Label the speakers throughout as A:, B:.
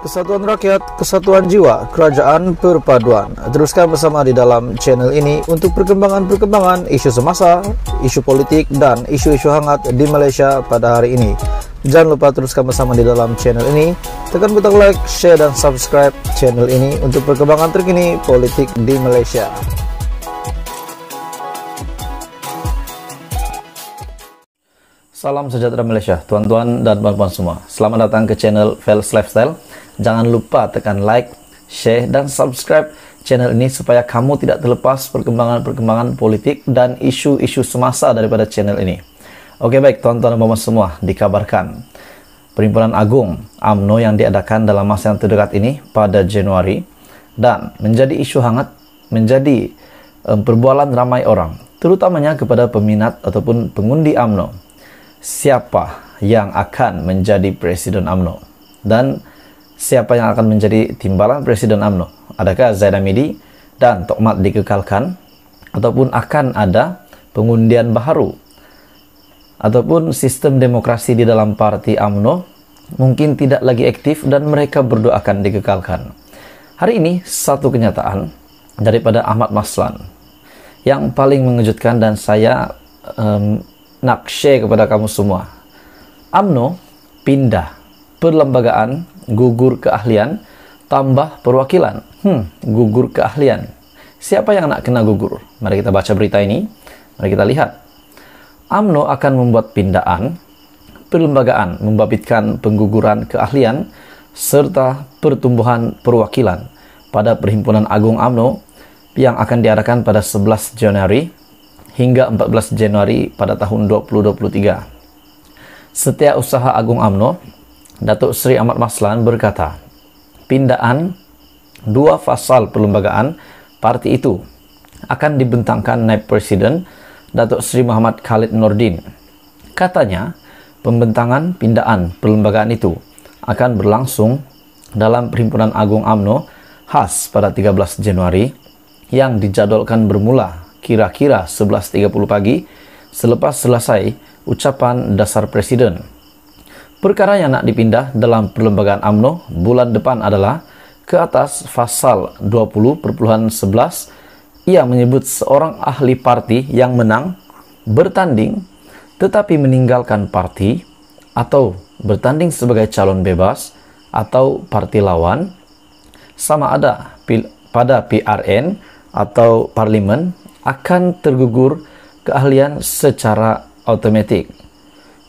A: Kesatuan Rakyat, Kesatuan Jiwa, Kerajaan Perpaduan. Teruskan bersama di dalam channel ini untuk perkembangan-perkembangan isu semasa, isu politik, dan isu-isu hangat di Malaysia pada hari ini. Jangan lupa teruskan bersama di dalam channel ini. Tekan butang like, share, dan subscribe channel ini untuk perkembangan terkini politik di Malaysia. Salam sejahtera Malaysia, tuan-tuan dan puan-puan semua. Selamat datang ke channel Fels Lifestyle Jangan lupa tekan like, share, dan subscribe channel ini supaya kamu tidak terlepas perkembangan-perkembangan politik dan isu-isu semasa daripada channel ini. Oke baik, tuan-tuan dan semua, dikabarkan. Perhimpunan Agung AMNO yang diadakan dalam masa yang terdekat ini pada Januari dan menjadi isu hangat, menjadi um, perbualan ramai orang, terutamanya kepada peminat ataupun pengundi AMNO. Siapa yang akan menjadi presiden AMNO? Dan siapa yang akan menjadi timbalan Presiden AMNO? Adakah Zaid Amidi dan Tokmat dikekalkan? Ataupun akan ada pengundian baru? Ataupun sistem demokrasi di dalam parti AMNO mungkin tidak lagi aktif dan mereka akan dikekalkan? Hari ini satu kenyataan daripada Ahmad Maslan yang paling mengejutkan dan saya um, share kepada kamu semua. AMNO pindah perlembagaan gugur keahlian, tambah perwakilan. Hmm, gugur keahlian. Siapa yang nak kena gugur? Mari kita baca berita ini. Mari kita lihat. AMNO akan membuat pindaan, perlembagaan membabitkan pengguguran keahlian, serta pertumbuhan perwakilan pada Perhimpunan Agung AMNO yang akan diadakan pada 11 Januari hingga 14 Januari pada tahun 2023. setiap Usaha Agung AMNO Datuk Sri Ahmad Maslan berkata, pindaan dua fasal perlembagaan parti itu akan dibentangkan naib presiden Datuk Sri Muhammad Khalid Nordin. Katanya, pembentangan pindaan perlembagaan itu akan berlangsung dalam Perhimpunan Agung AMNO khas pada 13 Januari yang dijadwalkan bermula kira-kira 11.30 pagi selepas selesai ucapan dasar presiden Perkara yang nak dipindah dalam perlembagaan AMNO bulan depan adalah ke atas pasal 20.11 ia menyebut seorang ahli parti yang menang bertanding tetapi meninggalkan parti atau bertanding sebagai calon bebas atau parti lawan sama ada pada PRN atau parlimen akan tergugur keahlian secara otomatis.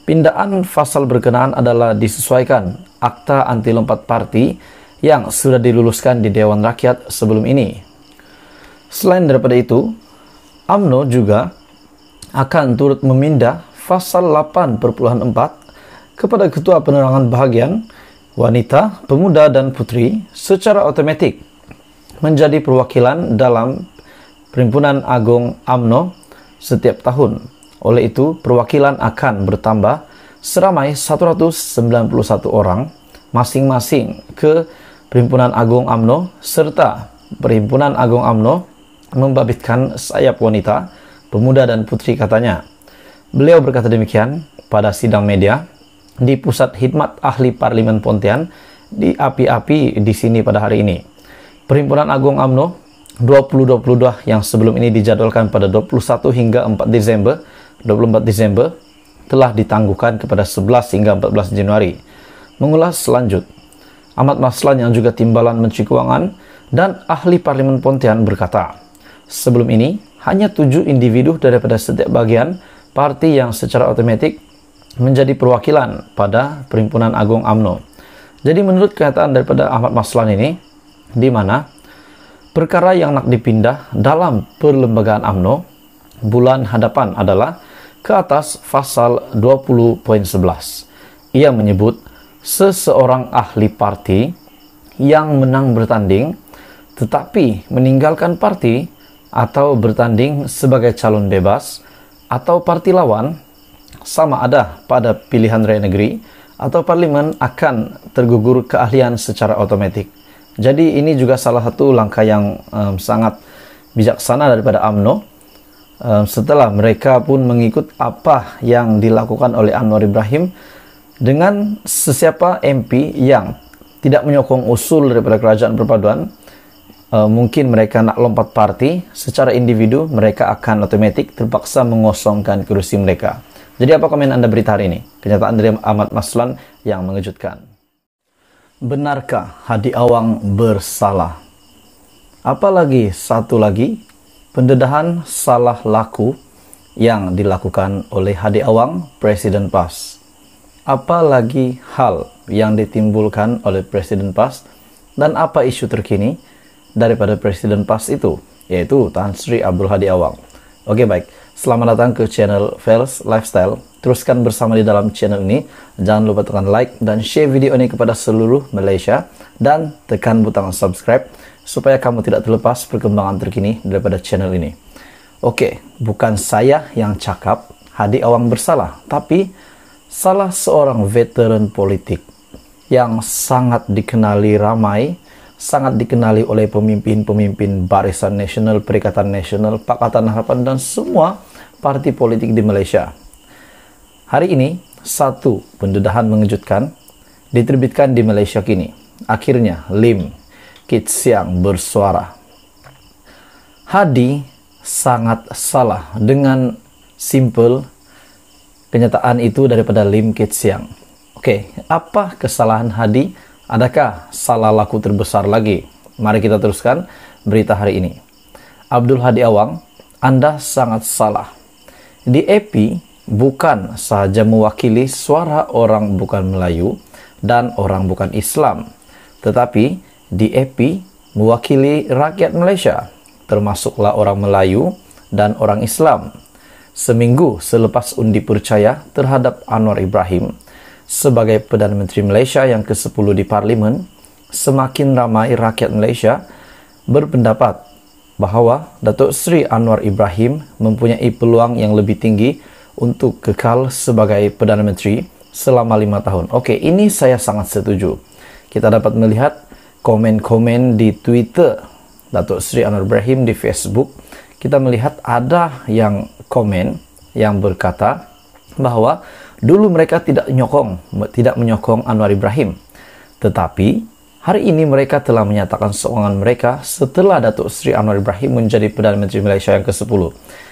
A: Pindaan fasal berkenaan adalah disesuaikan akta anti lompat parti yang sudah diluluskan di Dewan Rakyat sebelum ini. Selain daripada itu, AMNO juga akan turut memindah pasal 8.4 kepada Ketua Penerangan Bahagian Wanita, Pemuda, dan Putri secara otomatik menjadi perwakilan dalam Perhimpunan Agung AMNO setiap tahun oleh itu, perwakilan akan bertambah seramai 191 orang masing-masing ke Perhimpunan Agung AMNO serta Perhimpunan Agung AMNO membabitkan sayap wanita, pemuda dan putri katanya. Beliau berkata demikian pada sidang media di Pusat Hikmat Ahli parlimen Pontian di api-api di sini pada hari ini. Perhimpunan Agung AMNO 2022 yang sebelum ini dijadwalkan pada 21 hingga 4 Desember 24 Desember telah ditangguhkan kepada 11 hingga 14 Januari. Mengulas selanjut, Ahmad Maslan yang juga timbalan Menteri Keuangan dan ahli parlimen Pontian berkata, sebelum ini hanya tujuh individu daripada setiap bagian parti yang secara otomatik menjadi perwakilan pada Perhimpunan Agung AMNO. Jadi menurut kenyataan daripada Ahmad Maslan ini, di mana perkara yang nak dipindah dalam perlembagaan AMNO bulan hadapan adalah ke atas pasal 20.11. Ia menyebut seseorang ahli parti yang menang bertanding tetapi meninggalkan parti atau bertanding sebagai calon bebas atau parti lawan sama ada pada pilihan raya negeri atau parlimen akan tergugur keahlian secara otomatis. Jadi ini juga salah satu langkah yang um, sangat bijaksana daripada AMNO setelah mereka pun mengikut apa yang dilakukan oleh Anwar Ibrahim dengan sesiapa MP yang tidak menyokong usul daripada kerajaan perpaduan mungkin mereka nak lompat parti secara individu mereka akan otomatis terpaksa mengosongkan kursi mereka jadi apa komen anda berita hari ini kenyataan dari Ahmad Maslan yang mengejutkan benarkah Hadi Awang bersalah apalagi satu lagi pendedahan salah laku yang dilakukan oleh Hadi Awang, Presiden PAS. Apalagi hal yang ditimbulkan oleh Presiden PAS dan apa isu terkini daripada Presiden PAS itu, yaitu Tan Sri Abdul Hadi Awang. Oke baik, selamat datang ke channel Fels Lifestyle teruskan bersama di dalam channel ini. Jangan lupa tekan like dan share video ini kepada seluruh Malaysia dan tekan butang subscribe supaya kamu tidak terlepas perkembangan terkini daripada channel ini. Oke, bukan saya yang cakap Hadi Awang bersalah, tapi salah seorang veteran politik yang sangat dikenali ramai, sangat dikenali oleh pemimpin-pemimpin Barisan Nasional, Perikatan Nasional, Pakatan Harapan, dan semua parti politik di Malaysia Hari ini, satu pendedahan mengejutkan diterbitkan di Malaysia kini. Akhirnya, Lim Kit Siang bersuara. Hadi sangat salah dengan simple kenyataan itu daripada Lim Kit Siang. Oke, apa kesalahan Hadi? Adakah salah laku terbesar lagi? Mari kita teruskan berita hari ini. Abdul Hadi Awang, Anda sangat salah. Di EPI, bukan sahaja mewakili suara orang bukan Melayu dan orang bukan Islam, tetapi DAP mewakili rakyat Malaysia, termasuklah orang Melayu dan orang Islam. Seminggu selepas undi percaya terhadap Anwar Ibrahim sebagai Perdana Menteri Malaysia yang ke-10 di Parlimen, semakin ramai rakyat Malaysia berpendapat bahawa Datuk Seri Anwar Ibrahim mempunyai peluang yang lebih tinggi untuk kekal sebagai Perdana Menteri selama lima tahun. Oke, ini saya sangat setuju. Kita dapat melihat komen-komen di Twitter Datuk Sri Anwar Ibrahim di Facebook. Kita melihat ada yang komen yang berkata bahwa dulu mereka tidak menyokong, tidak menyokong Anwar Ibrahim. Tetapi Hari ini mereka telah menyatakan sokongan mereka setelah Datuk Sri Anwar Ibrahim menjadi Perdana Menteri Malaysia yang ke-10.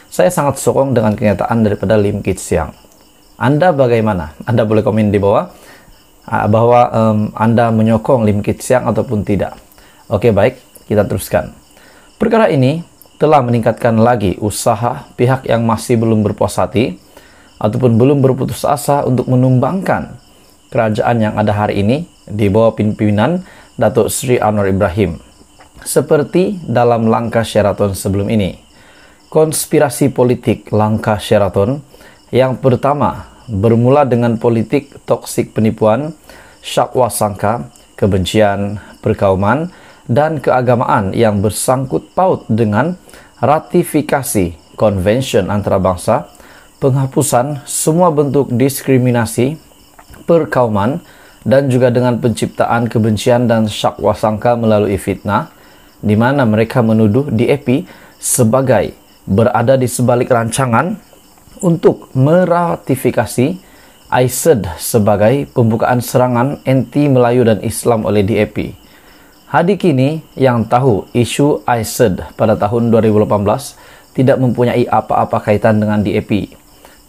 A: Saya sangat sokong dengan kenyataan daripada Lim Kit Siang. Anda bagaimana? Anda boleh komen di bawah ah, bahwa um, Anda menyokong Lim Kit Siang ataupun tidak. Oke, baik, kita teruskan. Perkara ini telah meningkatkan lagi usaha pihak yang masih belum berpuas hati ataupun belum berputus asa untuk menumbangkan kerajaan yang ada hari ini di bawah pimpinan Datuk Sri Anwar Ibrahim. Seperti dalam langkah Sheraton sebelum ini konspirasi politik langkah Sheraton. Yang pertama, bermula dengan politik toksik penipuan, syakwa sangka, kebencian perkauman, dan keagamaan yang bersangkut paut dengan ratifikasi konvensyen antarabangsa, penghapusan semua bentuk diskriminasi, perkauman, dan juga dengan penciptaan kebencian dan syakwa sangka melalui fitnah, di mana mereka menuduh DAP e sebagai berada di sebalik rancangan untuk meratifikasi ISED sebagai pembukaan serangan anti Melayu dan Islam oleh DAP. Hadi kini yang tahu isu ISED pada tahun 2018 tidak mempunyai apa-apa kaitan dengan DAP.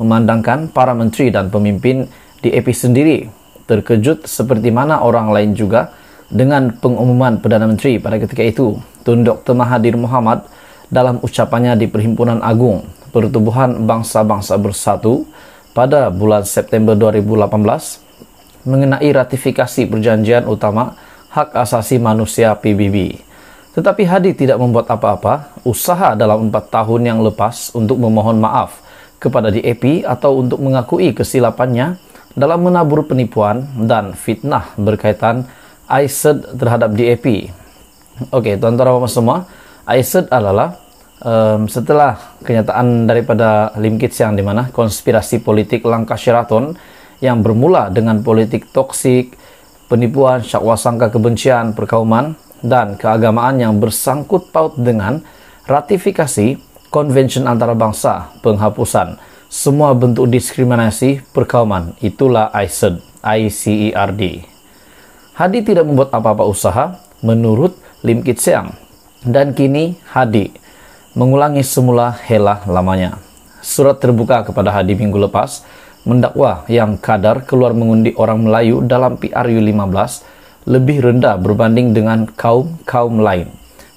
A: Memandangkan para menteri dan pemimpin DAP sendiri terkejut seperti mana orang lain juga dengan pengumuman Perdana Menteri pada ketika itu, Tun Dr. Mahathir Muhammad dalam ucapannya di Perhimpunan Agung Pertubuhan Bangsa-Bangsa Bersatu pada bulan September 2018 mengenai ratifikasi perjanjian utama hak asasi manusia PBB. Tetapi Hadi tidak membuat apa-apa usaha dalam empat tahun yang lepas untuk memohon maaf kepada DAP atau untuk mengakui kesilapannya dalam menabur penipuan dan fitnah berkaitan ISED terhadap DAP. Oke, okay, tuan-tuan semua, Aisyah adalah um, setelah kenyataan daripada Lim Kit Siang di mana konspirasi politik langkah Sheraton yang bermula dengan politik toksik, penipuan, syakwa sangka kebencian, perkauman, dan keagamaan yang bersangkut paut dengan ratifikasi konvensyen antara bangsa, penghapusan, semua bentuk diskriminasi perkauman, itulah ICERD, ICERD. Hadi tidak membuat apa-apa usaha menurut Lim Kit Siang dan kini Hadi mengulangi semula helah lamanya. Surat terbuka kepada Hadi minggu lepas mendakwa yang kadar keluar mengundi orang Melayu dalam PRU 15 lebih rendah berbanding dengan kaum-kaum lain.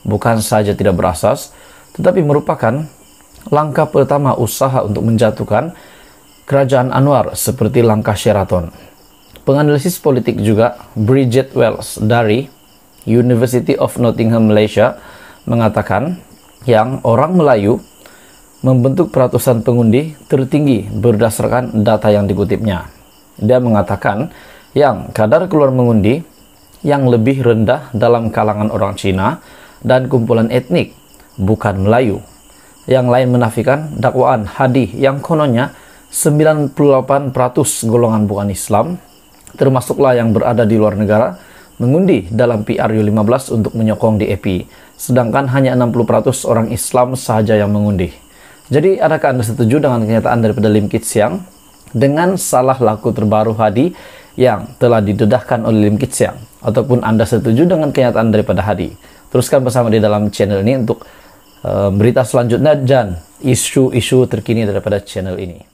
A: Bukan saja tidak berasas, tetapi merupakan langkah pertama usaha untuk menjatuhkan kerajaan Anwar seperti langkah Sheraton. Penganalisis politik juga Bridget Wells dari University of Nottingham Malaysia mengatakan yang orang Melayu membentuk peratusan pengundi tertinggi berdasarkan data yang dikutipnya. Dia mengatakan yang kadar keluar mengundi yang lebih rendah dalam kalangan orang Cina dan kumpulan etnik, bukan Melayu. Yang lain menafikan dakwaan hadis yang kononnya 98% golongan bukan Islam, termasuklah yang berada di luar negara, mengundi dalam PRU 15 untuk menyokong DAP sedangkan hanya 60% orang Islam sahaja yang mengundi. Jadi, adakah Anda setuju dengan kenyataan daripada Lim Kit Siang? Dengan salah laku terbaru Hadi yang telah didedahkan oleh Lim Kit Siang, ataupun Anda setuju dengan kenyataan daripada Hadi? Teruskan bersama di dalam channel ini untuk uh, berita selanjutnya dan isu-isu terkini daripada channel ini.